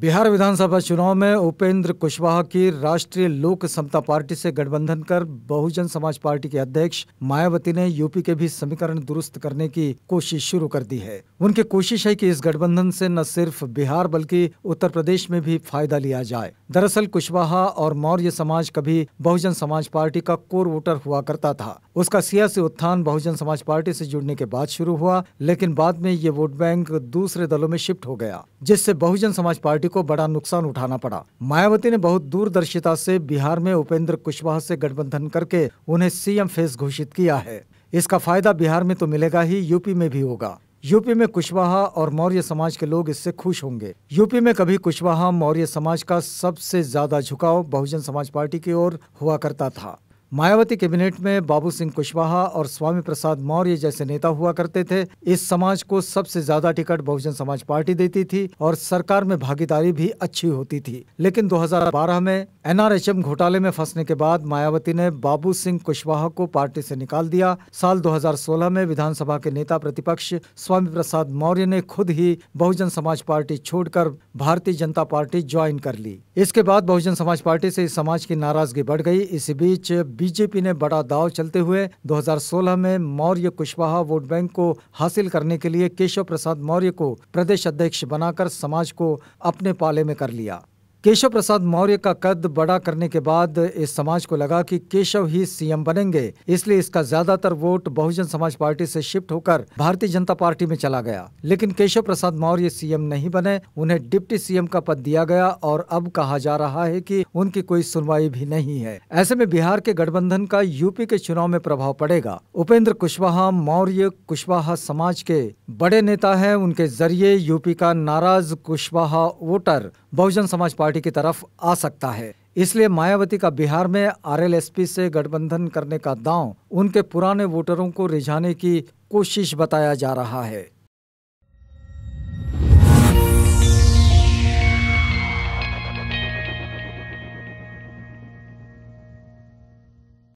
बिहार विधानसभा चुनाव में उपेंद्र कुशवाहा की राष्ट्रीय लोक समता पार्टी से गठबंधन कर बहुजन समाज पार्टी के अध्यक्ष मायावती ने यूपी के भी समीकरण दुरुस्त करने की कोशिश शुरू कर दी है उनकी कोशिश है कि इस गठबंधन से न सिर्फ बिहार बल्कि उत्तर प्रदेश में भी फायदा लिया जाए दरअसल कुशवाहा और मौर्य समाज कभी बहुजन समाज पार्टी का कोर वोटर हुआ करता था उसका सियासी उत्थान बहुजन समाज पार्टी से जुड़ने के बाद शुरू हुआ लेकिन बाद में ये वोट बैंक दूसरे दलों में शिफ्ट हो गया जिससे बहुजन समाज पार्टी को बड़ा नुकसान उठाना पड़ा मायावती ने बहुत दूरदर्शिता से बिहार में उपेंद्र कुशवाहा से गठबंधन करके उन्हें सीएम फेस घोषित किया है इसका फायदा बिहार में तो मिलेगा ही यूपी में भी होगा यूपी में कुशवाहा और मौर्य समाज के लोग इससे खुश होंगे यूपी में कभी कुशवाहा मौर्य समाज का सबसे ज्यादा झुकाव बहुजन समाज पार्टी की ओर हुआ करता था मायावती कैबिनेट में बाबू सिंह कुशवाहा और स्वामी प्रसाद मौर्य जैसे नेता हुआ करते थे इस समाज को सबसे ज्यादा टिकट बहुजन समाज पार्टी देती थी और सरकार में भागीदारी भी अच्छी होती थी लेकिन 2012 में एनआरएचएम घोटाले में फंसने के बाद मायावती ने बाबू सिंह कुशवाहा को पार्टी से निकाल दिया साल 2016 में विधानसभा के नेता प्रतिपक्ष स्वामी प्रसाद मौर्य ने खुद ही बहुजन समाज पार्टी छोड़कर भारतीय जनता पार्टी ज्वाइन कर ली इसके बाद बहुजन समाज पार्टी से इस समाज की नाराजगी बढ़ गई इसी बीच बीजेपी ने बड़ा दाव चलते हुए दो में मौर्य कुशवाहा वोट बैंक को हासिल करने के लिए केशव प्रसाद मौर्य को प्रदेश अध्यक्ष बनाकर समाज को अपने पाले में कर लिया केशव प्रसाद मौर्य का कद बड़ा करने के बाद इस समाज को लगा कि केशव ही सीएम बनेंगे इसलिए इसका ज्यादातर वोट बहुजन समाज पार्टी से शिफ्ट होकर भारतीय जनता पार्टी में चला गया लेकिन केशव प्रसाद मौर्य सीएम नहीं बने उन्हें डिप्टी सीएम का पद दिया गया और अब कहा जा रहा है कि उनकी कोई सुनवाई भी नहीं है ऐसे में बिहार के गठबंधन का यूपी के चुनाव में प्रभाव पड़ेगा उपेंद्र कुशवाहा मौर्य कुशवाहा समाज के बड़े नेता है उनके जरिए यूपी का नाराज कुशवाहा वोटर बहुजन समाज पार्टी की तरफ आ सकता है इसलिए मायावती का बिहार में आरएलएसपी से गठबंधन करने का दांव उनके पुराने वोटरों को रिझाने की कोशिश बताया जा रहा है